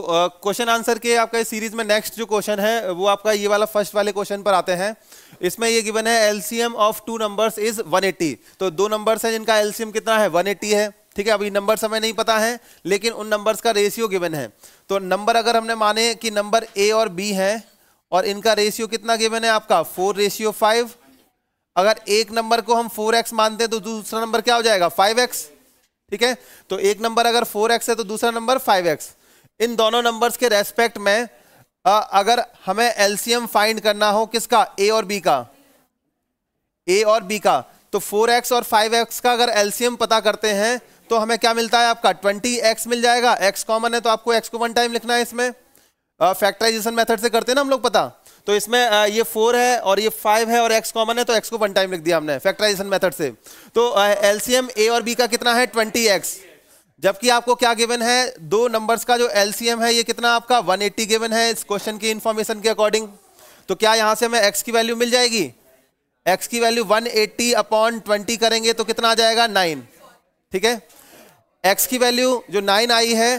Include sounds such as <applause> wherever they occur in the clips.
तो question uh, answer के आपका इस सीरीज में नेक्स्ट जो क्वेश्चन है वो आपका ये वाला फर्स्ट वाले क्वेश्चन पर आते हैं इसमें ये गिवन है LCM of two numbers is 180 तो दो नंबर्स हैं जिनका एलसीएम कितना है 180 है ठीक है अभी नंबर हमें नहीं पता है लेकिन उन नंबर्स का रेशियो गिवन है तो नंबर अगर हमने माने कि नंबर ए और बी है और इनका रेशियो कितना गिवन है आपका फोर रेशियो फाइव अगर एक नंबर को हम फोर एक्स मानते हैं तो दूसरा नंबर क्या हो जाएगा फाइव एक्स ठीक है तो एक नंबर अगर फोर एक्स है तो दूसरा नंबर फाइव एक्स इन दोनों नंबर्स के रेस्पेक्ट में आ, अगर हमें एलसीएम फाइंड करना हो किसका ए और बी का ए और बी का तो 4x और 5x का अगर एलसीएम पता करते हैं तो हमें क्या मिलता है आपका 20x मिल जाएगा x कॉमन है तो आपको x को वन टाइम लिखना है इसमें फैक्टराइजेशन मेथड से करते हैं ना हम लोग पता तो इसमें आ, ये फोर है और ये फाइव है और x कॉमन है तो x को वन टाइम लिख दिया हमने फैक्टराइजेशन मेथड से तो एलसीएम ए और बी का कितना है ट्वेंटी जबकि आपको क्या गिवन है दो नंबर्स का जो एलसीएम है ये कितना आपका 180 गिवन है इस क्वेश्चन की इंफॉर्मेशन के अकॉर्डिंग तो क्या यहां से हमें एक्स की वैल्यू मिल जाएगी एक्स की वैल्यू 180 एट्टी अपॉन ट्वेंटी करेंगे तो कितना आ जाएगा नाइन ठीक है एक्स की वैल्यू जो नाइन आई है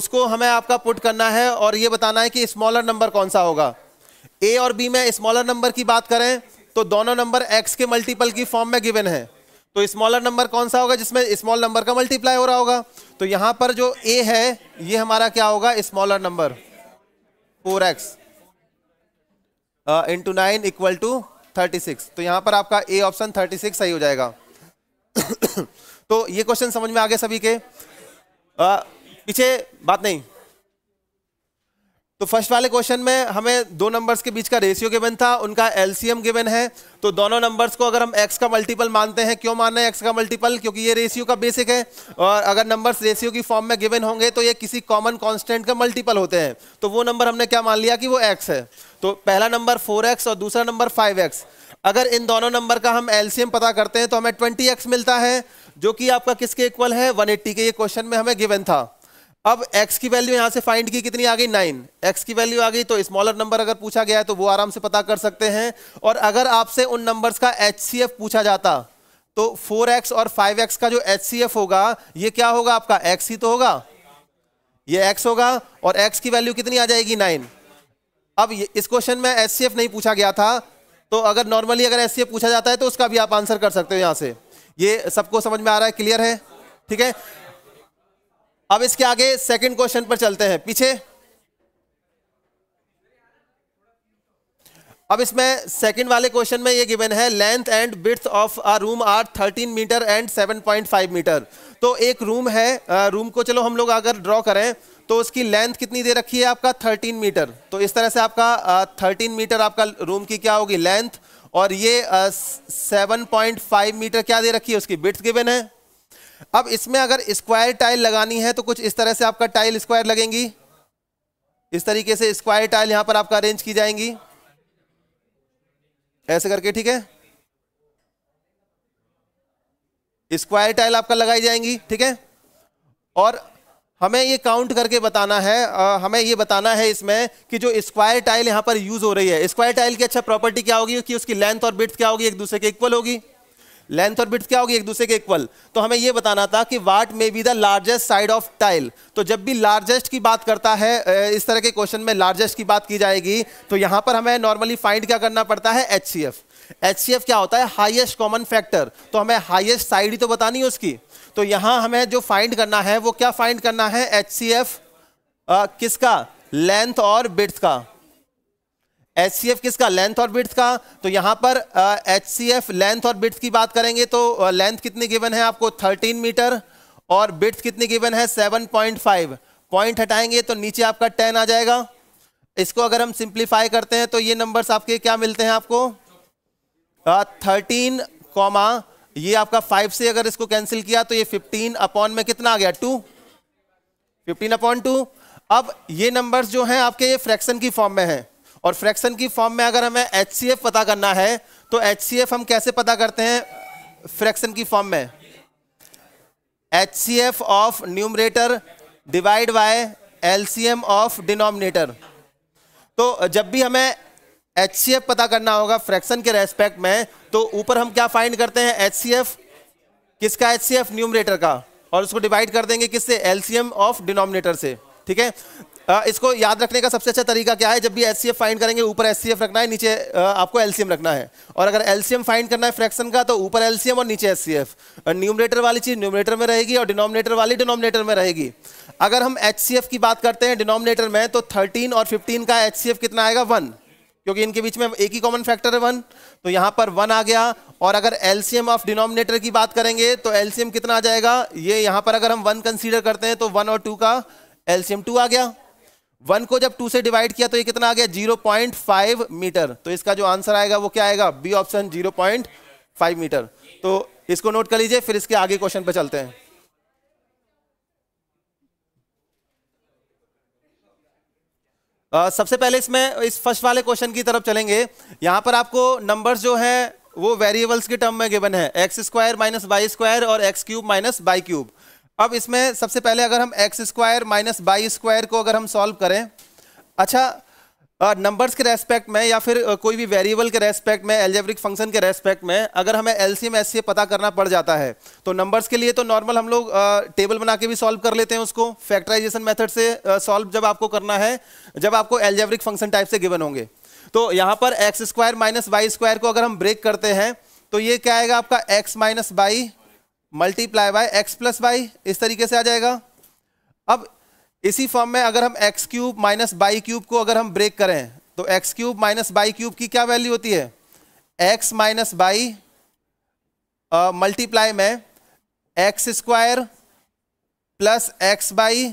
उसको हमें आपका पुट करना है और ये बताना है कि स्मॉलर नंबर कौन सा होगा ए और बी में स्मॉलर नंबर की बात करें तो दोनों नंबर एक्स के मल्टीपल की फॉर्म में गिवन है तो स्मॉलर नंबर कौन सा होगा जिसमें स्मॉल नंबर का मल्टीप्लाई हो रहा होगा तो यहां पर जो ए है ये हमारा क्या होगा smaller number four X into nine equal to thirty six तो यहां पर आपका ए ऑप्शन थर्टी सिक्स सही हो जाएगा <coughs> तो ये क्वेश्चन समझ में आ गया सभी के आ, uh, पीछे बात नहीं तो फर्स्ट वाले क्वेश्चन में हमें दो नंबर्स के बीच का रेशियो गिवन था उनका एलसीएम गिवन है तो दोनों नंबर्स को अगर हम एक्स का मल्टीपल मानते हैं क्यों मानना है एक्स का मल्टीपल क्योंकि ये रेशियो का बेसिक है और अगर नंबर्स रेशियो की फॉर्म में गिवन होंगे तो ये किसी कॉमन कांस्टेंट का मल्टीपल होते हैं तो वो नंबर हमने क्या मान लिया कि वो एक्स है तो पहला नंबर फोर और दूसरा नंबर फाइव अगर इन दोनों नंबर का हम एलसीएम पता करते हैं तो हमें ट्वेंटी मिलता है जो कि आपका किसके इक्वल है वन के ये क्वेश्चन में हमें गिवन था अब x की वैल्यू यहां से फाइंड की कितनी आ गई नाइन x की वैल्यू आ गई तो स्मॉलर नंबर अगर पूछा गया है तो वो आराम से पता कर सकते हैं और अगर आपसे उन नंबर्स का एच पूछा जाता तो 4x और 5x का जो एच होगा ये क्या होगा आपका x ही तो होगा ये x होगा और x की वैल्यू कितनी आ जाएगी नाइन अब इस क्वेश्चन में एच नहीं पूछा गया था तो अगर नॉर्मली अगर एच पूछा जाता है तो उसका भी आप आंसर कर सकते हो यहाँ से ये सबको समझ में आ रहा है क्लियर है ठीक है अब इसके आगे सेकंड क्वेश्चन पर चलते हैं पीछे अब इसमें सेकंड वाले क्वेश्चन में ये गिवन है length and breadth of a room are 13 metre and 7.5 metre तो एक रूम है रूम को चलो हम लोग अगर ड्रॉ करें तो उसकी लेंथ कितनी दे रखी है आपका 13 मीटर तो इस तरह से आपका 13 मीटर आपका रूम की क्या होगी लेंथ और ये 7.5 मीटर क्या दे रखी है उसकी ब्रिथ गिवन है अब इसमें अगर स्क्वायर टाइल लगानी है तो कुछ इस तरह से आपका टाइल स्क्वायर लगेंगी इस तरीके से स्क्वायर टाइल यहां पर आपका अरेंज की जाएंगी ऐसे करके ठीक है स्क्वायर टाइल आपका लगाई जाएंगी ठीक है और हमें ये काउंट करके बताना है आ, हमें ये बताना है इसमें कि जो स्क्वायर टाइल यहां पर यूज हो रही है स्क्वायर टाइल की अच्छा प्रॉपर्टी क्या होगी कि उसकी लेंथ और बिथ क्या होगी एक दूसरे के इक्वल होगी लेंथ और ब्रिथ क्या होगी एक दूसरे के इक्वल तो हमें यह बताना था कि what may be the largest side of tile तो जब भी लार्जेस्ट की बात करता है इस तरह के क्वेश्चन में लार्जेस्ट की बात की जाएगी तो यहां पर हमें नॉर्मली फाइंड क्या करना पड़ता है H C F H C F क्या होता है हाईएस्ट कॉमन फैक्टर तो हमें हाईएस्ट साइड ही तो बतानी है उसकी तो यहां हमें जो फाइंड करना है वो क्या फाइंड करना है एच सी एफ किसका लेंथ और बिट्स का एच किसका लेंथ और बिट्थ का तो यहाँ पर एच सी एफ लेंथ और बिट्थ की बात करेंगे तो लेंथ कितनी गिवन है आपको 13 मीटर और बिट्थ कितनी गिवन है 7.5 पॉइंट पॉइंट हटाएंगे तो नीचे आपका 10 आ जाएगा इसको अगर हम सिंप्लीफाई करते हैं तो ये नंबर्स आपके क्या मिलते हैं आपको थर्टीन कॉमा ये आपका फाइव से अगर इसको कैंसिल किया तो ये फिफ्टीन अपॉन में कितना आ गया टू फिफ्टीन अपॉन टू अब ये नंबर्स जो हैं आपके ये फ्रैक्शन की फॉर्म में हैं और फ्रैक्शन की फॉर्म में अगर हमें एच पता करना है तो एच हम कैसे पता करते हैं फ्रैक्शन की फॉर्म में H of numerator divide by LCM of denominator तो जब भी हमें एच पता करना होगा फ्रैक्शन के रेस्पेक्ट में तो ऊपर हम क्या फाइंड करते हैं एच किसका एच न्यूमरेटर का और उसको डिवाइड कर देंगे किससे एलसीएम ऑफ डिनोमिनेटर से ठीक है इसको याद रखने का सबसे अच्छा तरीका क्या है जब भी एफ फाइंड करेंगे ऊपर एफ रखना है नीचे आपको एलसीएम रखना है और अगर एलसीएम फाइंड करना है फ्रैक्शन का तो ऊपर एलसीएम और नीचे सी एफ न्यूमरेटर वाली चीज़ न्यूमरेटर में रहेगी और डिनोमिनेटर वाली डिनोमिनेटर में रहेगी अगर हम एच की बात करते हैं डिनोमिनेटर में तो थर्टीन और फिफ्टीन का एच कितना आएगा वन क्योंकि इनके बीच में एक ही कॉमन फैक्टर है वन तो यहाँ पर वन आ गया और अगर एलसीएम ऑफ डिनोमिनेटर की बात करेंगे तो एलसीएम कितना आ जाएगा ये यहाँ पर अगर हम वन कंसीडर करते हैं तो वन और टू का एलसीएम टू आ गया वन को जब टू से डिवाइड किया तो ये कितना आ गया जीरो पॉइंट फाइव मीटर तो इसका जो आंसर आएगा वो क्या आएगा B option zero point five metre तो इसको नोट कर लीजिए फिर इसके आगे क्वेश्चन पे चलते हैं आ, सबसे पहले इसमें इस फर्स्ट वाले क्वेश्चन की तरफ चलेंगे यहां पर आपको नंबर जो है वो वेरिएबल्स के टर्म में गिवन है x square minus by square और X cube minus by cube अब इसमें सबसे पहले अगर हम X square minus by square को अगर हम सॉल्व करें अच्छा नंबर्स के रेस्पेक्ट में या फिर कोई भी वेरिएबल के रेस्पेक्ट में एल्जेब्रिक फंक्शन के रेस्पेक्ट में अगर हमें एल सी एस सी पता करना पड़ जाता है तो नंबर्स के लिए तो नॉर्मल हम लोग टेबल बना के भी सॉल्व कर लेते हैं उसको फैक्टराइजेशन मेथड से सॉल्व जब आपको करना है जब आपको एल्जेब्रिक फंक्शन टाइप से गिवन होंगे तो यहाँ पर एक्स स्क्वायर माइनस स्क्वायर को अगर हम ब्रेक करते हैं तो ये क्या आएगा आपका X minus by multiply by X plus Y इस तरीके से आ जाएगा अब इसी फॉर्म में अगर हम X cube minus by cube को अगर हम ब्रेक करें तो X cube minus by cube की क्या वैल्यू होती है एक्स माइनस बाई मल्टीप्लाई में x square plus x by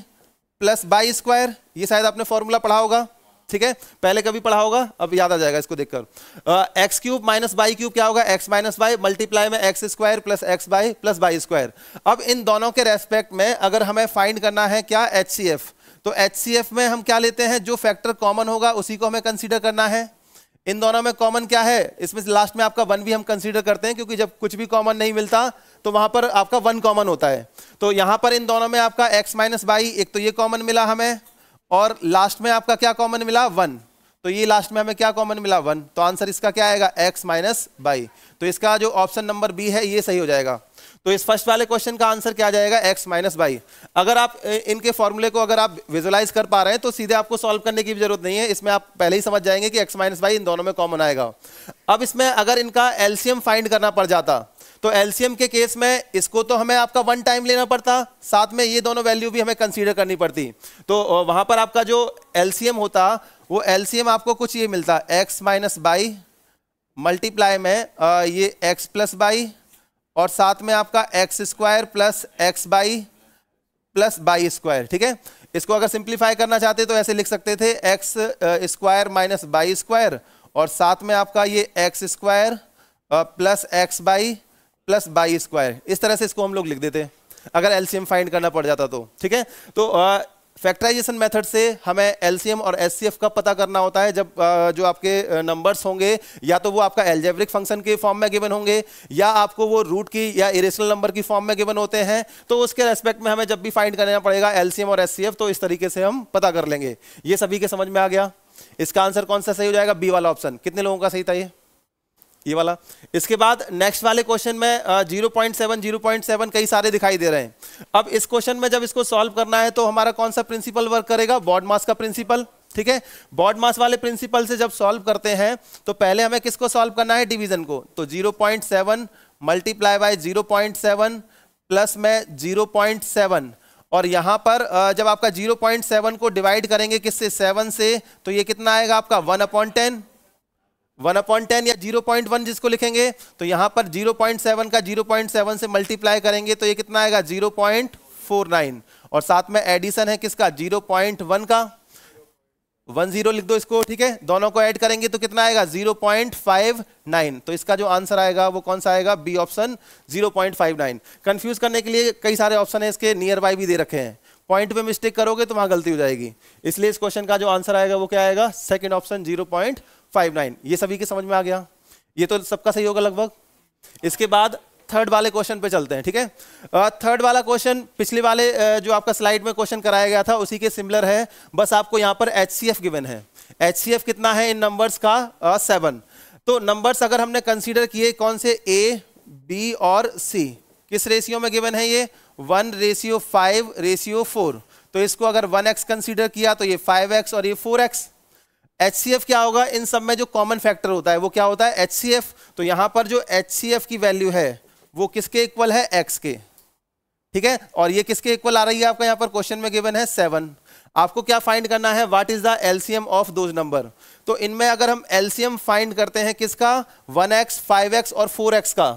plus by square ये शायद आपने फॉर्मूला पढ़ा होगा ठीक है पहले कभी पढ़ा होगा अब याद आ जाएगा इसको देखकर x cube minus by cube क्या होगा एक्स माइनस बाई मल्टीप्लाई में x square plus x by plus by square अब इन दोनों के रेस्पेक्ट में अगर हमें फाइंड करना है क्या एच तो एच में हम क्या लेते हैं जो फैक्टर कॉमन होगा उसी को हमें कंसिडर करना है इन दोनों में कॉमन क्या है इसमें लास्ट में आपका वन भी हम कंसीडर करते हैं क्योंकि जब कुछ भी कॉमन नहीं मिलता तो वहां पर आपका वन कॉमन होता है तो यहां पर इन दोनों में आपका एक्स माइनस बाई एक तो ये कॉमन मिला हमें और लास्ट में आपका क्या कॉमन मिला वन तो ये लास्ट में हमें क्या कॉमन मिला वन तो आंसर इसका क्या आएगा एक्स माइनस बाई तो इसका जो ऑप्शन नंबर बी है ये सही हो जाएगा तो इस फर्स्ट वाले क्वेश्चन का आंसर क्या जाएगा एक्स माइनस बाई अगर आप इनके फॉर्मूले को अगर आप विजुलाइज कर पा रहे हैं तो सीधे आपको सॉल्व करने की भी जरूरत नहीं है इसमें आप पहले ही समझ जाएंगे कि एक्स माइनस बाई इन दोनों में कॉमन आएगा अब इसमें अगर इनका एल्सियम फाइंड करना पड़ जाता तो एलसीएम के केस में इसको तो हमें आपका वन टाइम लेना पड़ता साथ में ये दोनों वैल्यू भी हमें कंसीडर करनी पड़ती तो वहां पर आपका जो एलसीएम होता वो एलसीएम आपको कुछ ये मिलता एक्स माइनस बाई मल्टीप्लाई में ये एक्स प्लस बाई और साथ में आपका x square plus x by plus by square ठीक है इसको अगर सिंप्लीफाई करना चाहते तो ऐसे लिख सकते थे x square minus by square और साथ में आपका ये x square plus x by plus by square इस तरह से इसको हम लोग लिख देते अगर एलसीएम फाइंड करना पड़ जाता तो ठीक है तो फैक्टराइजेशन मेथड से हमें एलसीएम और एस का पता करना होता है जब uh, जो आपके नंबर्स होंगे या तो वो आपका एल्जेब्रिक फंक्शन के फॉर्म में गिवन होंगे या आपको वो रूट की या इरेशनल नंबर की फॉर्म में गिवन होते हैं तो उसके रेस्पेक्ट में हमें जब भी फाइंड करना पड़ेगा एलसीएम और एस तो इस तरीके से हम पता कर लेंगे ये सभी के समझ में आ गया इसका आंसर कौन सा सही हो जाएगा बी वाला ऑप्शन कितने लोगों का सही था ये ये वाला इसके बाद नेक्स्ट वाले क्वेश्चन में zero point seven zero point seven कई सारे दिखाई दे रहे हैं अब इस क्वेश्चन में जब इसको सॉल्व करना है तो हमारा कौन सा प्रिंसिपल वर्क करेगा बॉड मास का प्रिंसिपल ठीक है बॉड मास वाले प्रिंसिपल से जब सॉल्व करते हैं तो पहले हमें किसको सॉल्व करना है डिवीजन को तो zero point seven multiply by zero point seven plus में जीरो पॉइंट सेवन और यहाँ पर जब आपका जीरो पॉइंट सेवन को डिवाइड करेंगे किससे सेवन से तो ये कितना आएगा आपका one upon ten one upon ten या जीरो पॉइंट वन जिसको लिखेंगे तो यहां पर जीरो पॉइंट सेवन का जीरो पॉइंट सेवन से मल्टीप्लाई करेंगे तो ये कितना आएगा जीरो पॉइंट फोर नाइन और साथ में एडिशन है किसका जीरो पॉइंट वन का वन जीरो लिख दो इसको ठीक है दोनों को ऐड करेंगे तो कितना आएगा जीरो पॉइंट फाइव नाइन तो इसका जो आंसर आएगा वो कौन सा आएगा B option zero point five nine confuse करने के लिए कई सारे ऑप्शन है इसके नियर बाई भी दे रखे हैं पॉइंट पे मिस्टेक करोगे तो वहां गलती हो जाएगी इसलिए इस क्वेश्चन का जो आंसर आएगा वो क्या आएगा second option zero point five nine ये सभी के समझ में आ गया ये तो सबका सही होगा लगभग इसके बाद थर्ड वाले क्वेश्चन पे चलते हैं ठीक है थर्ड वाला क्वेश्चन पिछले वाले जो आपका स्लाइड में क्वेश्चन कराया गया था उसी के सिमिलर है बस आपको यहाँ पर एच गिवन है एच कितना है इन नंबर्स का सेवन तो नंबर्स अगर हमने कंसीडर किए कौन से ए बी और सी किस रेशियो में गिवन है ये one ratio five ratio four तो इसको अगर वन एक्स कंसिडर किया तो ये फाइव एक्स और ये फोर एक्स एच क्या होगा इन सब में जो कॉमन फैक्टर होता है वो क्या होता है एच तो यहां पर जो एच की वैल्यू है वो किसके इक्वल है एक्स के ठीक है और ये किसके इक्वल आ रही है आपका यहाँ पर क्वेश्चन में गिवन है सेवन आपको क्या फाइंड करना है what is the LCM of those number तो इनमें अगर हम एलसीएम फाइंड करते हैं किसका वन एक्स फाइव एक्स और फोर एक्स का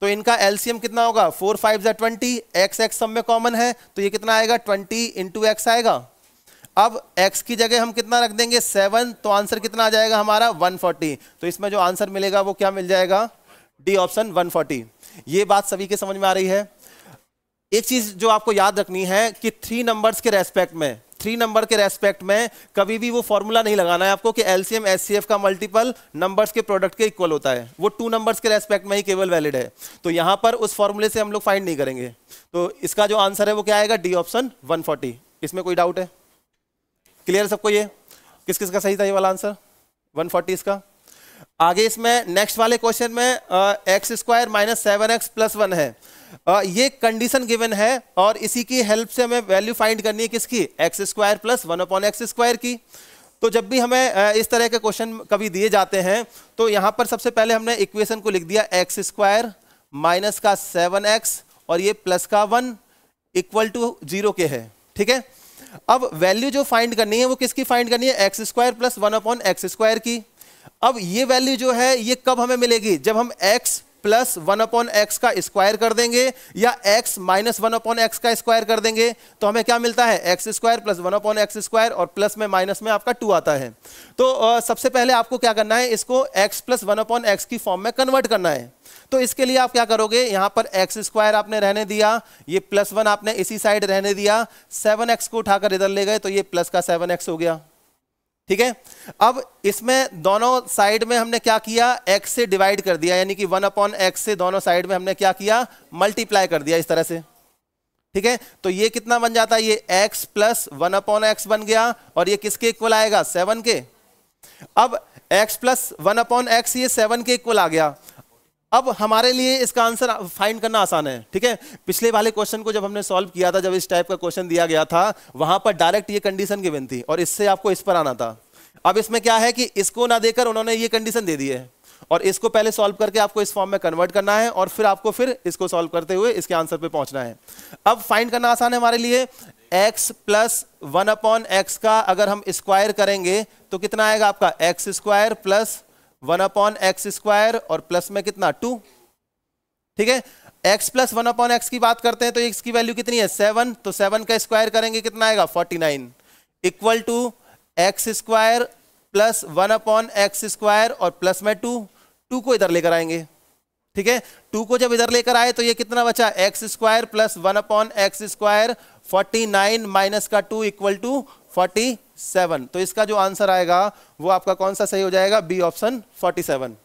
तो इनका एलसीएम कितना होगा फोर फाइव जै ट्वेंटी एक्स एक्स सब में कॉमन है तो ये कितना आएगा ट्वेंटी इंटू एक्स आएगा अब x की जगह हम कितना रख देंगे सेवन तो आंसर कितना आ जाएगा हमारा वन फोर्टी तो इसमें जो आंसर मिलेगा वो क्या मिल जाएगा डी ऑप्शन वन फोर्टी ये बात सभी के समझ में आ रही है एक चीज जो आपको याद रखनी है कि थ्री नंबर्स के रेस्पेक्ट में थ्री नंबर के रेस्पेक्ट में कभी भी वो फॉर्मूला नहीं लगाना है आपको कि एलसीएम एस का मल्टीपल नंबर्स के प्रोडक्ट के इक्वल होता है वो टू नंबर्स के रेस्पेक्ट में ही केवल वैलिड है तो यहां पर उस फॉर्मूले से हम लोग फाइंड नहीं करेंगे तो इसका जो आंसर है वो क्या आएगा डी ऑप्शन 140 इसमें कोई डाउट है क्लियर सबको ये किस किस का सही था ये वाला आंसर 140 इसका आगे इसमें नेक्स्ट वाले क्वेश्चन में x square minus seven x plus one है आ, ये कंडीशन गिवन है और इसी की हेल्प से हमें वैल्यू फाइंड करनी है किसकी x square plus one upon x square की तो जब भी हमें इस तरह के क्वेश्चन कभी दिए जाते हैं तो यहां पर सबसे पहले हमने इक्वेशन को लिख दिया एक्स स्क्वायर माइनस का सेवन एक्स और ये प्लस का वन इक्वल टू जीरो के है ठीक है अब वैल्यू जो फाइंड करनी है वो किसकी फाइंड करनी है x square plus one upon x square की अब ये वैल्यू जो है ये कब हमें मिलेगी जब हम x plus one upon x का स्क्वायर कर देंगे या x minus one upon x का स्क्वायर कर देंगे तो हमें क्या मिलता है x square plus one upon x square और प्लस में माइनस में आपका टू आता है तो आ, सबसे पहले आपको क्या करना है इसको x plus one upon x की फॉर्म में कन्वर्ट करना है तो इसके लिए आप क्या करोगे यहां पर एक्स स्क्वायर आपने रहने दिया ये प्लस वन आपने इसी साइड रहने दिया सेवन एक्स को उठाकर इधर ले गए तो ये प्लस का सेवन एक्स हो गया ठीक है अब इसमें दोनों साइड में हमने क्या किया एक्स से डिवाइड कर दिया यानी कि वन अपॉन एक्स से दोनों साइड में हमने क्या किया मल्टीप्लाई कर दिया इस तरह से ठीक है तो ये कितना बन जाता है ये x plus one upon x बन गया और ये किसके इक्वल आएगा सेवन के अब x plus one upon x ये सेवन के इक्वल आ गया अब हमारे लिए इसका आंसर फाइंड करना आसान है ठीक है पिछले वाले क्वेश्चन को जब हमने सॉल्व किया था जब इस टाइप का क्वेश्चन दिया गया था वहां पर डायरेक्ट ये कंडीशन गिवन थी और इससे आपको इस पर आना था अब इसमें क्या है कि इसको ना देकर उन्होंने ये कंडीशन दे दी है और इसको पहले सॉल्व करके आपको इस फॉर्म में कन्वर्ट करना है और फिर आपको फिर इसको सॉल्व करते हुए इसके आंसर पर पहुंचना है अब फाइंड करना आसान है हमारे लिए एक्स प्लस वन अपॉन का अगर हम स्क्वायर करेंगे तो कितना आएगा आपका x square one upon x square और प्लस में कितना टू ठीक है x plus one upon x की बात करते हैं तो एक्स की वैल्यू कितनी है सेवन तो सेवन का स्क्वायर करेंगे कितना आएगा forty nine equal to x square plus one upon x square और प्लस में टू टू को इधर लेकर आएंगे ठीक है टू को जब इधर लेकर आए तो ये कितना बचा x square plus one upon x square forty nine minus का two equal to forty seven तो इसका जो आंसर आएगा वो आपका कौन सा सही हो जाएगा B option forty seven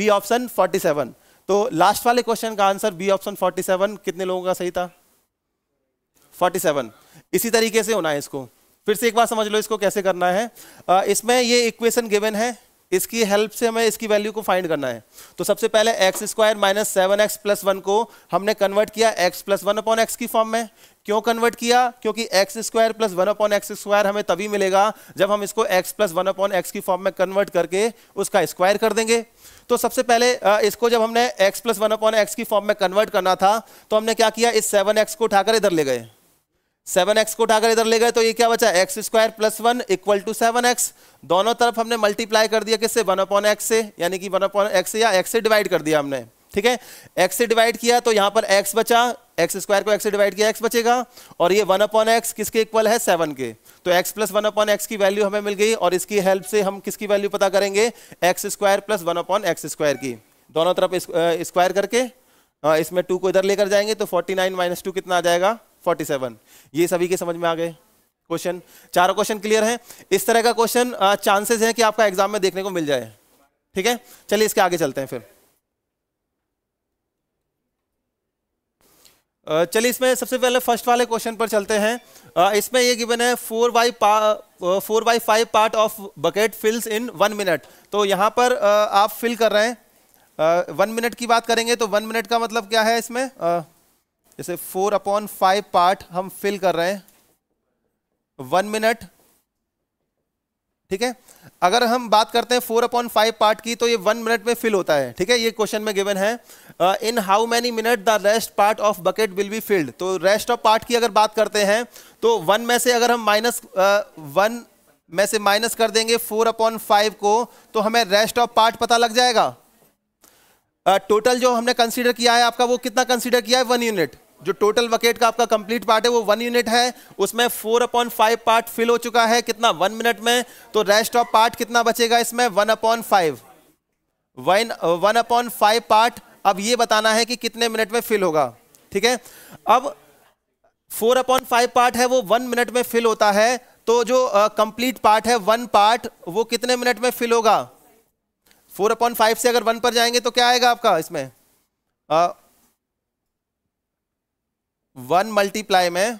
B option forty seven तो लास्ट वाले क्वेश्चन का answer B option forty seven कितने लोगों का सही था फोर्टी सेवन इसी तरीके से होना है इसको फिर से एक बार समझ लो इसको कैसे करना है इसमें ये इक्वेशन गिवन है इसकी हेल्प से हमें इसकी वैल्यू को फाइंड करना है तो सबसे पहले x square minus seven x plus one को हमने कन्वर्ट किया x plus one upon x की फॉर्म में क्यों कन्वर्ट किया क्योंकि x square plus one upon x square हमें तभी मिलेगा जब हम इसको x plus one upon x की फॉर्म में कन्वर्ट करके उसका स्क्वायर कर देंगे तो सबसे पहले इसको जब हमने x plus one upon x की फॉर्म में कन्वर्ट करना था तो हमने क्या किया इस सेवन एक्स को उठाकर इधर ले गए सेवन एक्स को उठाकर इधर ले गए तो ये क्या बचा x square plus one equal to seven x दोनों तरफ हमने मल्टीप्लाई कर दिया किससे वन अपॉन एक्स से यानी कि वन अपॉन एक्स या एक्स से डिवाइड कर दिया हमने ठीक है एक्स से डिवाइड किया तो यहां पर एक्स बचा एक्स स्क्वायर को एक्स से डिवाइड किया एक्स बचेगा और ये वन अपॉन एक्स किसके इक्वल है सेवन के तो x plus one upon x की वैल्यू हमें मिल गई और इसकी हेल्प से हम किसकी वैल्यू पता करेंगे x square plus one upon x square की दोनों तरफ स्क्वायर करके इसमें टू को इधर लेकर जाएंगे तो फोर्टी नाइन माइनस टू कितना आ जाएगा फोर्टी सेवन ये सभी के समझ में आ गए क्वेश्चन चारों क्वेश्चन क्लियर है इस तरह का क्वेश्चन चांसेस है कि आपका एग्जाम में देखने को मिल जाए ठीक है चलिए इसके आगे चलते हैं फिर चलिए इसमें सबसे पहले फर्स्ट वाले क्वेश्चन पर चलते हैं इसमें ये गिवन है four by four by five part of bucket fills in one minute तो यहाँ पर आप फिल कर रहे हैं वन मिनट की बात करेंगे तो वन मिनट का मतलब क्या है इसमें जैसे फोर अपॉन फाइव पार्ट हम फिल कर रहे हैं वन मिनट ठीक है अगर हम बात करते हैं फोर अपॉइंट फाइव पार्ट की तो ये वन मिनट में फिल होता है ठीक है ये क्वेश्चन में गिवन है in how many minute the rest part of bucket will be filled तो रेस्ट ऑफ पार्ट की अगर बात करते हैं तो वन में से अगर हम माइनस वन uh, में से माइनस कर देंगे फोर अपॉन फाइव को तो हमें रेस्ट ऑफ पार्ट पता लग जाएगा टोटल uh, जो हमने कंसीडर किया है आपका वो कितना कंसीडर किया है वन यूनिट जो टोटल वकेट का आपका कंप्लीट पार्ट है वो वन यूनिट है उसमें four upon five part fill हो चुका है कितना वन मिनट में तो रेस्ट ऑफ पार्ट कितना बचेगा इसमें one upon five one one upon five part अब ये बताना है कि कितने मिनट में फिल होगा ठीक है अब फोर अपॉन फाइव पार्ट है वो वन मिनट में फिल होता है तो जो कंप्लीट uh, पार्ट है वन पार्ट वो कितने मिनट में फिल होगा फोर अपॉन फाइव से अगर वन पर जाएंगे तो क्या आएगा आपका इसमें uh, वन मल्टीप्लाई में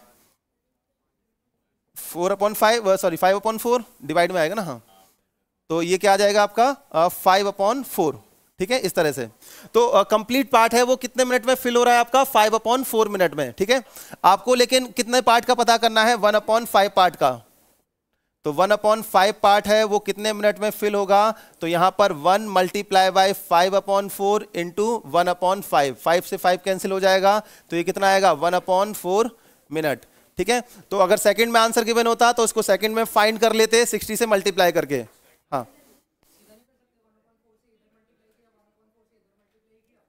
four upon five sorry five upon four divide में आएगा ना हाँ तो ये क्या आ जाएगा आपका फाइव अपॉन फोर ठीक है इस तरह से तो कंप्लीट uh, पार्ट है वो कितने मिनट में फिल हो रहा है आपका फाइव अपॉन फोर मिनट में ठीक है आपको लेकिन कितने पार्ट का पता करना है वन अपॉन फाइव पार्ट का तो वन अपॉन फाइव पार्ट है वो कितने मिनट में फिल होगा तो यहां पर one multiply by five upon four into one upon five five से फाइव कैंसिल हो जाएगा तो ये कितना आएगा वन अपॉन फोर मिनट ठीक है तो अगर सेकंड में आंसर गिवन होता तो उसको सेकंड में फाइंड कर लेते 60 से मल्टीप्लाई करके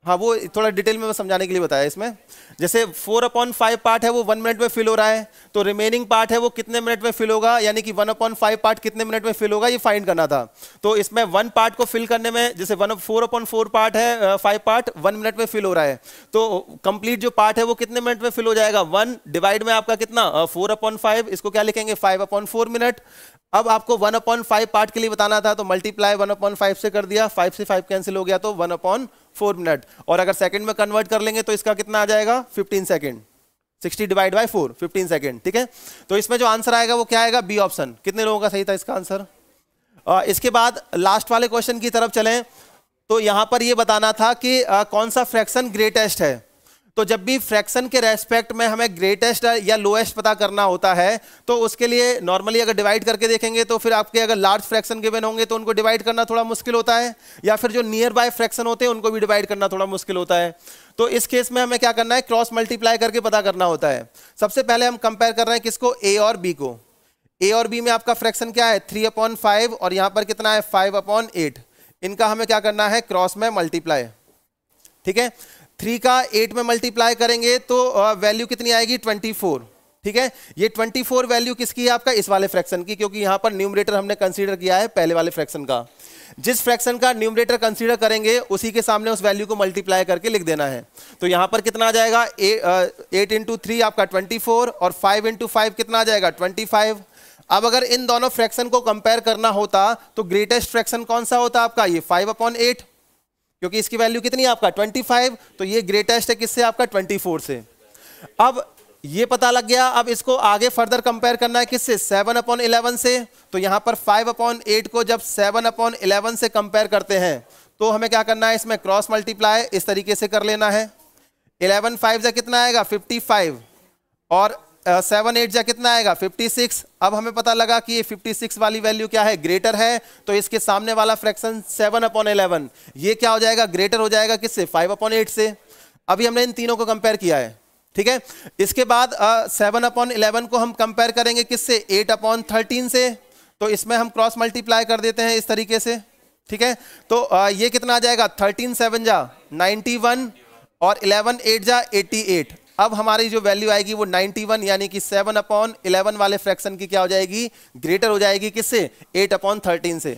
हाँ वो थोड़ा डिटेल में मैं समझाने के लिए बताया इसमें जैसे फोर अपॉइंट फाइव पार्ट है वो वन मिनट में फिल हो रहा है तो रिमेनिंग पार्ट है वो कितने मिनट में फिल होगा यानी कि वन अपॉइंट फाइव पार्ट कितने मिनट में फिल होगा ये फाइंड करना था तो इसमें वन पार्ट को फिल करने में जैसे one four upon four part है फाइव पार्ट वन मिनट में फिल हो रहा है तो कंप्लीट जो पार्ट है वो कितने मिनट में फिल हो जाएगा वन डिवाइड में आपका कितना फोर अपॉइंट फाइव इसको क्या लिखेंगे फाइव अपॉइंट फोर मिनट अब आपको वन अपॉइंट फाइव पार्ट के लिए बताना था तो मल्टीप्लाई वन अपॉइंट फाइव से कर दिया फाइव से फाइव कैंसिल हो गया तो वन अपॉइंट फोर मिनट और अगर सेकंड में कन्वर्ट कर लेंगे तो इसका कितना आ जाएगा fifteen second sixty divide by four fifteen second ठीक है तो इसमें जो आंसर आएगा वो क्या आएगा बी ऑप्शन कितने लोगों का सही था इसका आंसर इसके बाद लास्ट वाले क्वेश्चन की तरफ चले तो यहां पर यह बताना था कि आ, कौन सा फ्रैक्शन ग्रेटेस्ट है तो जब भी फ्रैक्शन के रेस्पेक्ट में हमें ग्रेटेस्ट या लोएस्ट पता करना होता है तो उसके लिए नॉर्मली अगर डिवाइड करके देखेंगे तो फिर आपके अगर लार्ज फ्रैक्शन गिवन होंगे तो उनको डिवाइड करना थोड़ा मुश्किल होता है या फिर जो नियर बाय फ्रैक्शन होते हैं उनको भी डिवाइड करना थोड़ा मुश्किल होता है तो इस केस में हमें क्या करना है क्रॉस मल्टीप्लाई करके पता करना होता है सबसे पहले हम कंपेयर कर रहे हैं किसको ए और बी को ए और बी में आपका फ्रैक्शन क्या है थ्री अपॉन फाइव और यहां पर कितना है फाइव अपॉन एट इनका हमें क्या करना है क्रॉस में मल्टीप्लाई ठीक है थ्री का एट में मल्टीप्लाई करेंगे तो वैल्यू कितनी आएगी ट्वेंटी फोर ठीक है ये ट्वेंटी फोर वैल्यू किसकी है आपका इस वाले फ्रैक्शन की क्योंकि यहां पर न्यूमरेटर हमने कंसीडर किया है पहले वाले फ्रैक्शन का जिस फ्रैक्शन का न्यूमरेटर कंसीडर करेंगे उसी के सामने उस वैल्यू को मल्टीप्लाई करके लिख देना है तो यहां पर कितना आ जाएगा एट इंटू थ्री आपका ट्वेंटी फोर और फाइव इंटू फाइव कितना आ जाएगा ट्वेंटी फाइव अब अगर इन दोनों फ्रैक्शन को कंपेयर करना होता तो ग्रेटेस्ट फ्रैक्शन कौन सा होता आपका ये फाइव अपॉन एट क्योंकि इसकी वैल्यू कितनी है आपका 25 तो ये ग्रेटेस्ट है किससे आपका 24 से अब ये पता लग गया अब इसको आगे फर्दर कंपेयर करना है किससे सेवन अपॉन इलेवन से तो यहां पर फाइव अपॉन एट को जब सेवन अपॉन इलेवन से कंपेयर करते हैं तो हमें क्या करना है इसमें क्रॉस मल्टीप्लाई इस तरीके से कर लेना है इलेवन फाइव से कितना आएगा फिफ्टी फाइव और सेवन एट जा कितना आएगा 56 अब हमें पता लगा कि ये 56 वाली वैल्यू क्या है ग्रेटर है तो इसके सामने वाला फ्रैक्शन सेवन अपॉन इलेवन ये क्या हो जाएगा ग्रेटर हो जाएगा किससे फाइव अपॉन एट से अभी हमने इन तीनों को कंपेयर किया है ठीक है इसके बाद सेवन अपॉन इलेवन को हम कंपेयर करेंगे किससे एट अपॉन थर्टीन से तो इसमें हम क्रॉस मल्टीप्लाई कर देते हैं इस तरीके से ठीक है तो आ, ये कितना आ जाएगा थर्टीन सेवन जा नाइन्टी वन और इलेवन एट जा एट्टी एट अब हमारी जो वैल्यू आएगी वो 91 यानी कि 7 अपॉन 11 वाले फ्रैक्शन की क्या हो जाएगी ग्रेटर हो जाएगी किससे 8 अपॉन 13 से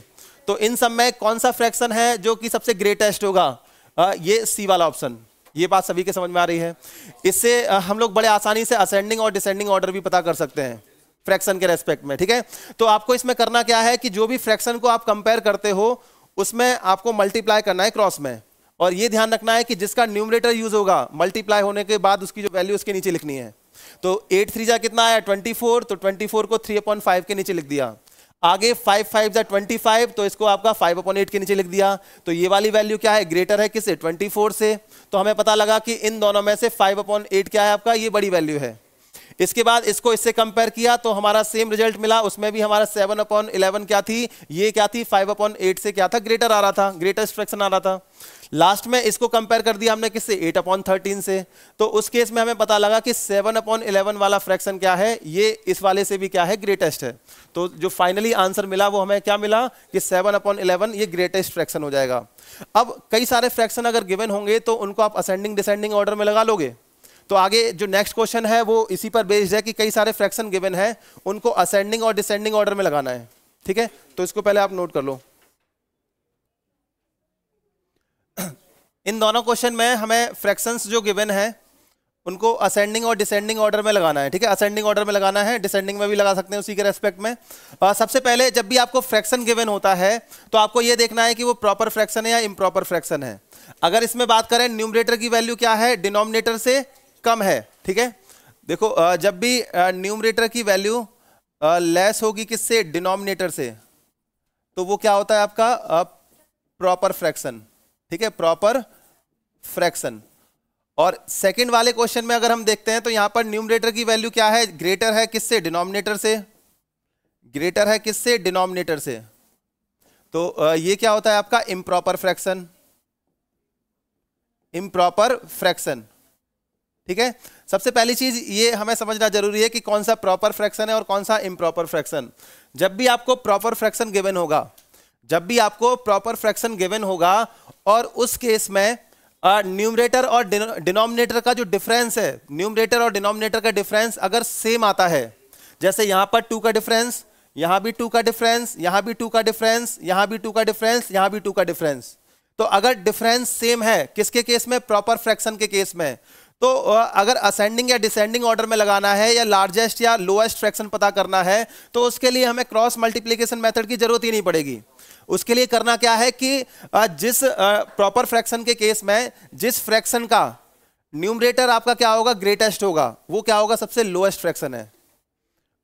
तो इन सब में कौन सा फ्रैक्शन है जो कि सबसे ग्रेटेस्ट होगा आ, ये सी वाला ऑप्शन ये बात सभी के समझ में आ रही है इससे आ, हम लोग बड़े आसानी से असेंडिंग और डिसेंडिंग ऑर्डर भी पता कर सकते हैं फ्रैक्शन के रेस्पेक्ट में ठीक है तो आपको इसमें करना क्या है कि जो भी फ्रैक्शन को आप कंपेयर करते हो उसमें आपको मल्टीप्लाई करना है क्रॉस में और ये ध्यान रखना है कि जिसका न्यूमरेटर यूज होगा मल्टीप्लाई होने के बाद उसकी जो वैल्यू उसके नीचे लिखनी है तो एट थ्री जा कितना आया ट्वेंटी फोर तो ट्वेंटी फोर को थ्री अपॉइंट फाइव के नीचे लिख दिया आगे फाइव फाइव जा ट्वेंटी फाइव तो इसको आपका फाइव अपॉइंट एट के नीचे लिख दिया तो ये वाली वैल्यू क्या है ग्रेटर है किसे ट्वेंटी फोर से तो हमें पता लगा कि इन दोनों में से फाइव अपॉइंट एट क्या है आपका ये बड़ी वैल्यू है इसके बाद इसको इससे कंपेयर किया तो हमारा सेम रिजल्ट मिला उसमें भी हमारा सेवन अपॉन इलेवन क्या थी ये क्या थी फाइव अपॉन एट से क्या था ग्रेटर आ रहा था ग्रेटर स्ट्रक्शन आ रहा था लास्ट में इसको कंपेयर कर दिया हमने किससे एट अपॉन थर्टीन से तो उस केस में हमें पता लगा कि सेवन अपॉन इलेवन वाला फ्रैक्शन क्या है ये इस वाले से भी क्या है ग्रेटेस्ट है तो जो फाइनली आंसर मिला वो हमें क्या मिला कि सेवन अपॉन इलेवन ये ग्रेटेस्ट फ्रैक्शन हो जाएगा अब कई सारे फ्रैक्शन अगर गिवन होंगे तो उनको आप असेंडिंग डिसेंडिंग ऑर्डर में लगा लोगे तो आगे जो नेक्स्ट क्वेश्चन है वो इसी पर बेस्ड है कि कई सारे फ्रैक्शन गिवन है उनको असेंडिंग और डिसेंडिंग ऑर्डर में लगाना है ठीक है तो इसको पहले आप नोट कर लो <clears throat> इन दोनों क्वेश्चन में हमें फ्रैक्शंस जो गिवन है उनको असेंडिंग और डिसेंडिंग ऑर्डर में लगाना है ठीक है असेंडिंग ऑर्डर में लगाना है डिसेंडिंग में भी लगा सकते हैं उसी के रेस्पेक्ट में आ, सबसे पहले जब भी आपको फ्रैक्शन गिवन होता है तो आपको यह देखना है कि वो प्रॉपर फ्रैक्शन है या इम्प्रॉपर फ्रैक्शन है अगर इसमें बात करें न्यूमरेटर की वैल्यू क्या है डिनोमिनेटर से कम है ठीक है देखो जब भी न्यूमरेटर की वैल्यू लेस होगी किससे डिनोमिनेटर से तो वो क्या होता है आपका प्रॉपर फ्रैक्शन ठीक है प्रॉपर फ्रैक्शन और सेकंड वाले क्वेश्चन में अगर हम देखते हैं तो यहां पर न्यूमरेटर की वैल्यू क्या है ग्रेटर है किससे डिनोमिनेटर से ग्रेटर है किससे डिनोमिनेटर से तो ये क्या होता है आपका इम्प्रॉपर फ्रैक्शन इम्प्रॉपर फ्रैक्शन ठीक है सबसे पहली चीज ये हमें समझना जरूरी है कि कौन सा प्रॉपर फ्रैक्शन है और कौन सा इम्प्रॉपर फ्रैक्शन जब भी आपको प्रॉपर फ्रैक्शन गिवन होगा जब भी आपको प्रॉपर फ्रैक्शन गिवन होगा और उस केस में न्यूमरेटर और डिनोमिनेटर का जो डिफरेंस है न्यूमरेटर और डिनोमिनेटर का डिफरेंस अगर सेम आता है जैसे यहां पर टू का डिफरेंस यहां भी टू का डिफरेंस यहां भी टू का डिफरेंस यहां भी टू का डिफरेंस यहां भी टू का डिफरेंस तो अगर डिफरेंस सेम है किसके केस में प्रॉपर फ्रैक्शन के केस में तो अगर असेंडिंग या डिसेंडिंग ऑर्डर में लगाना है या लार्जेस्ट या लोएस्ट फ्रैक्शन पता करना है तो उसके लिए हमें क्रॉस मल्टीप्लीकेशन मेथड की जरूरत ही नहीं पड़ेगी उसके लिए करना क्या है कि जिस प्रॉपर फ्रैक्शन के केस में जिस फ्रैक्शन का न्यूमरेटर आपका क्या होगा ग्रेटेस्ट होगा वो क्या होगा सबसे लोएस्ट फ्रैक्शन है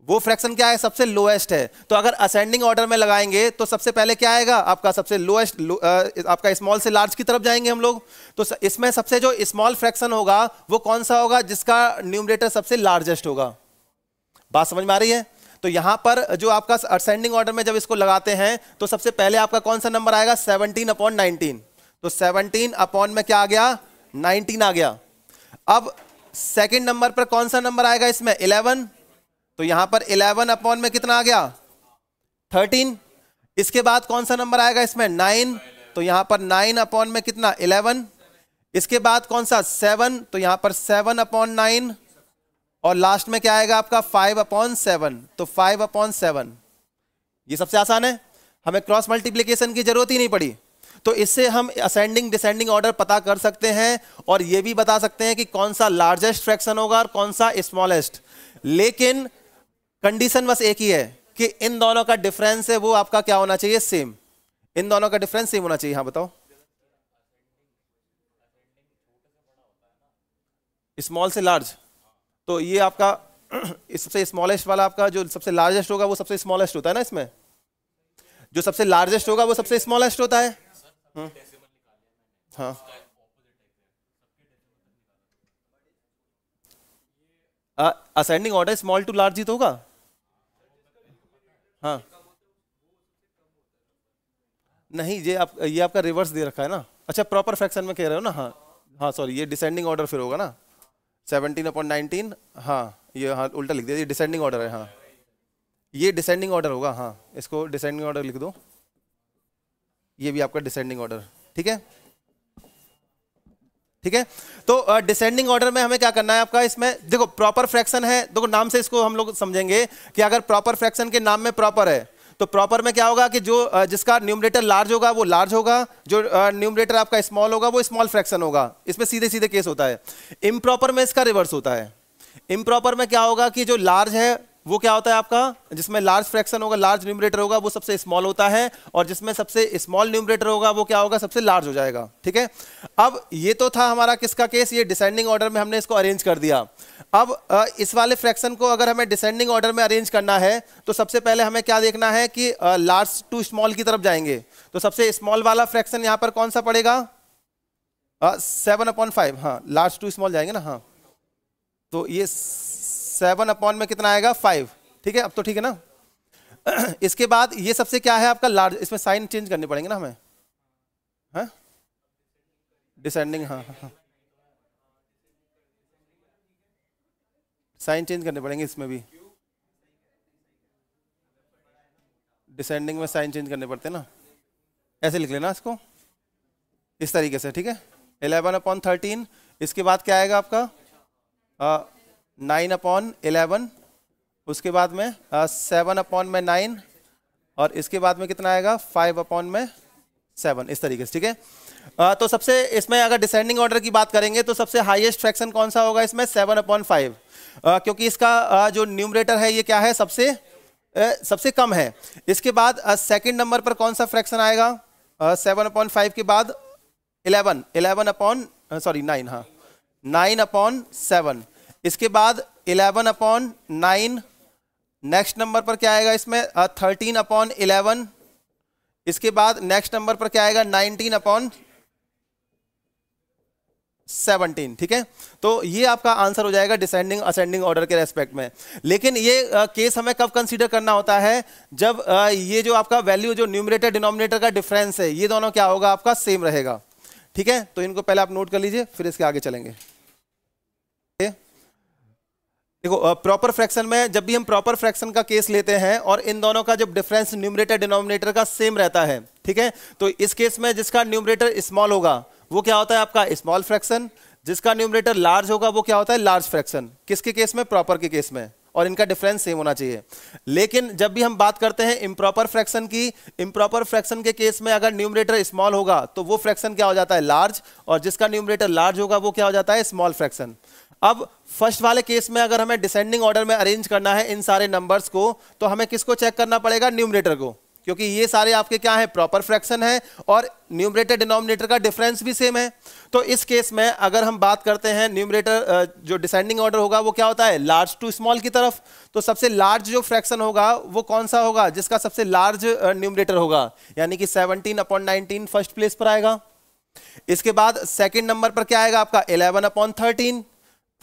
वो फ्रैक्शन क्या है सबसे लोएस्ट है तो अगर असेंडिंग ऑर्डर में लगाएंगे तो सबसे पहले क्या आएगा आपका सबसे लोएस्ट लो, आपका स्मॉल से लार्ज की तरफ जाएंगे हम लोग तो इसमें सबसे जो स्मॉल फ्रैक्शन होगा वो कौन सा होगा जिसका न्यूमरेटर सबसे लार्जेस्ट होगा बात समझ में आ रही है तो यहां पर जो आपका असेंडिंग ऑर्डर में जब इसको लगाते हैं तो सबसे पहले आपका कौन सा नंबर आएगा सेवनटीन अपॉन नाइनटीन तो सेवनटीन अपॉन में क्या आ गया नाइनटीन आ गया अब सेकेंड नंबर पर कौन सा नंबर आएगा इसमें इलेवन तो यहां पर इलेवन अपॉन में कितना आ गया थर्टीन इसके बाद कौन सा नंबर आएगा इसमें नाइन तो यहां पर नाइन अपॉन में कितना इलेवन इसके बाद कौन सा सेवन तो यहां पर सेवन अपॉन नाइन और लास्ट में क्या आएगा आपका फाइव अपॉन सेवन तो फाइव अपॉन सेवन ये सबसे आसान है हमें क्रॉस मल्टीप्लीकेशन की जरूरत ही नहीं पड़ी तो इससे हम असेंडिंग डिसेंडिंग ऑर्डर पता कर सकते हैं और यह भी बता सकते हैं कि कौन सा लार्जेस्ट फ्रैक्शन होगा और कौन सा स्मॉलेस्ट लेकिन कंडीशन बस एक ही है कि इन दोनों का डिफरेंस है वो आपका क्या होना चाहिए सेम इन दोनों का डिफरेंस सेम होना चाहिए हाँ बताओ स्मॉल से लार्ज तो ये आपका <clears throat> सबसे स्मॉलेस्ट वाला आपका जो सबसे लार्जेस्ट होगा वो सबसे स्मॉलेस्ट होता है ना इसमें जो सबसे लार्जेस्ट होगा वो सबसे स्मॉलेस्ट होता है हम्म। हाँ ascending order small to large ही तो होगा हाँ नहीं ये आप ये आपका रिवर्स दे रखा है ना अच्छा प्रॉपर फ्रैक्शन में कह रहे हो ना हाँ हाँ सॉरी ये डिसेंडिंग ऑर्डर फिर होगा ना सेवनटीन अपॉन नाइनटीन हाँ ये हाँ उल्टा लिख दिया ये डिसेंडिंग ऑर्डर है हाँ ये डिसेंडिंग ऑर्डर होगा हाँ इसको डिसेंडिंग ऑर्डर लिख दो ये भी आपका डिसेंडिंग ऑर्डर ठीक है ठीक है तो डिसेंडिंग uh, ऑर्डर में हमें क्या करना है आपका इसमें देखो प्रॉपर फ्रैक्शन है देखो नाम से इसको हम लोग समझेंगे कि अगर प्रॉपर फ्रैक्शन के नाम में प्रॉपर है तो प्रॉपर में क्या होगा कि जो uh, जिसका न्यूमरेटर लार्ज होगा वो लार्ज होगा जो न्यूमरेटर uh, आपका स्मॉल होगा वो स्मॉल फ्रैक्शन होगा इसमें सीधे सीधे केस होता है इम में इसका रिवर्स होता है इम में क्या होगा कि जो लार्ज है वो क्या होता है आपका जिसमें लार्ज फ्रैक्शन होगा लार्ज न्यूमरेटर होगा वो सबसे स्मॉल होता है और जिसमें सबसे स्मॉल न्यूमरेटर होगा वो क्या होगा सबसे लार्ज हो जाएगा ठीक है अब ये तो था हमारा किसका केस ये डिसेंडिंग ऑर्डर में हमने इसको अरेंज कर दिया अब इस वाले फ्रैक्शन को अगर हमें डिसेंडिंग ऑर्डर में अरेंज करना है तो सबसे पहले हमें क्या देखना है कि लार्ज टू स्मॉल की तरफ जाएंगे तो सबसे स्मॉल वाला फ्रैक्शन यहाँ पर कौन सा पड़ेगा सेवन अपॉइंट फाइव हाँ लार्ज टू स्मॉल जाएंगे ना हाँ तो ये सेवन अपॉन में कितना आएगा फाइव ठीक है अब तो ठीक है ना <clears throat> इसके बाद ये सबसे क्या है आपका लार्ज इसमें साइन चेंज करने पड़ेंगे ना हमें हाँ डिसेंडिंग हाँ हाँ साइन हाँ। चेंज करने पड़ेंगे इसमें भी डिसेंडिंग में साइन चेंज करने पड़ते हैं ना ऐसे लिख लेना इसको इस तरीके से ठीक है 11 अपॉन थर्टीन इसके बाद क्या आएगा आपका uh, नाइन अपॉन इलेवन उसके बाद में सेवन uh, अपॉन में नाइन और इसके बाद में कितना आएगा फाइव अपॉन में सेवन इस तरीके से ठीक है uh, तो सबसे इसमें अगर डिसेंडिंग ऑर्डर की बात करेंगे तो सबसे हाईएस्ट फ्रैक्शन कौन सा होगा इसमें सेवन अपॉन फाइव क्योंकि इसका आ, uh, जो न्यूमरेटर है ये क्या है सबसे ए, सबसे कम है इसके बाद सेकंड नंबर पर कौन सा फ्रैक्शन आएगा सेवन अपॉन फाइव के बाद eleven eleven upon sorry nine हाँ नाइन अपॉन सेवन इसके बाद eleven upon nine next number पर क्या आएगा इसमें थर्टीन अपॉन इलेवन इसके बाद नेक्स्ट नंबर पर क्या आएगा नाइनटीन अपॉन सेवनटीन ठीक है तो ये आपका आंसर हो जाएगा डिसेंडिंग असेंडिंग ऑर्डर के रेस्पेक्ट में लेकिन ये आ, केस हमें कब कंसीडर करना होता है जब आ, ये जो आपका वैल्यू जो न्यूमिनेटर डिनोमिनेटर का डिफरेंस है ये दोनों क्या होगा आपका सेम रहेगा ठीक है तो इनको पहले आप नोट कर लीजिए फिर इसके आगे चलेंगे देखो प्रॉपर फ्रैक्शन में जब भी हम प्रॉपर फ्रैक्शन का केस लेते हैं और इन दोनों का जब डिफरेंस न्यूमरेटर डिनोमिनेटर का सेम रहता है ठीक है तो इस केस में जिसका न्यूमरेटर स्मॉल होगा वो क्या होता है आपका स्मॉल फ्रैक्शन जिसका न्यूमरेटर लार्ज होगा वो क्या होता है लार्ज फ्रैक्शन किसके केस में प्रॉपर के केस में और इनका डिफरेंस सेम होना चाहिए लेकिन जब भी हम बात करते हैं इम्प्रॉपर फ्रैक्शन की इम्प्रॉपर फ्रैक्शन के केस में अगर न्यूमरेटर स्मॉल होगा तो वो फ्रैक्शन क्या हो जाता है लार्ज और जिसका न्यूमरेटर लार्ज होगा वो क्या हो जाता है स्मॉल फ्रैक्शन अब फर्स्ट वाले केस में अगर हमें डिसेंडिंग ऑर्डर में अरेंज करना है इन सारे नंबर्स को तो हमें किसको चेक करना पड़ेगा न्यूमरेटर को क्योंकि ये सारे आपके क्या है प्रॉपर फ्रैक्शन है और न्यूमरेटर डिनोमिनेटर का डिफरेंस भी सेम है तो इस केस में अगर हम बात करते हैं न्यूमरेटर जो डिसेंडिंग ऑर्डर होगा वो क्या होता है लार्ज टू स्मॉल की तरफ तो सबसे लार्ज जो फ्रैक्शन होगा वो कौन सा होगा जिसका सबसे लार्ज न्यूमरेटर होगा यानी कि seventeen upon nineteen first place पर आएगा इसके बाद सेकेंड नंबर पर क्या आएगा आपका eleven upon thirteen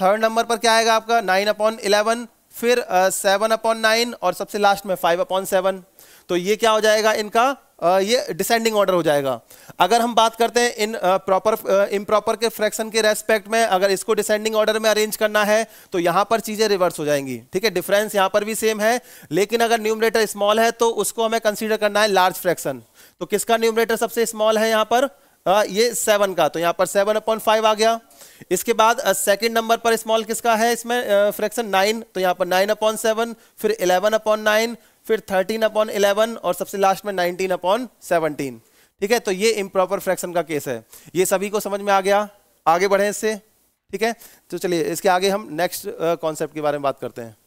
third number पर क्या आएगा आपका नाइन अपॉन इलेवन फिर सेवन अपॉन नाइन और सबसे लास्ट में फाइव अपॉन सेवन तो ये क्या हो जाएगा इनका uh, ये डिसेंडिंग ऑर्डर हो जाएगा अगर हम बात करते हैं इन प्रॉपर इम प्रॉपर के फ्रैक्शन के रेस्पेक्ट में अगर इसको डिसेंडिंग ऑर्डर में अरेंज करना है तो यहाँ पर चीज़ें रिवर्स हो जाएंगी ठीक है डिफरेंस यहाँ पर भी सेम है लेकिन अगर न्यूमरेटर स्मॉल है तो उसको हमें कंसिडर करना है लार्ज फ्रैक्शन तो किसका न्यूमरेटर सबसे स्मॉल है यहाँ पर uh, ये सेवन का तो यहाँ पर सेवन अपॉइंट फाइव आ गया इसके बाद सेकंड नंबर पर स्मॉल किसका है इसमें फ्रैक्शन नाइन तो यहाँ पर नाइन अपॉन सेवन फिर इलेवन अपॉन नाइन फिर थर्टीन अपॉन इलेवन और सबसे लास्ट में नाइनटीन अपॉन सेवनटीन ठीक है तो ये इम्प्रॉपर फ्रैक्शन का केस है ये सभी को समझ में आ गया आगे बढ़े इससे ठीक है तो चलिए इसके आगे हम नेक्स्ट कॉन्सेप्ट के बारे में बात करते हैं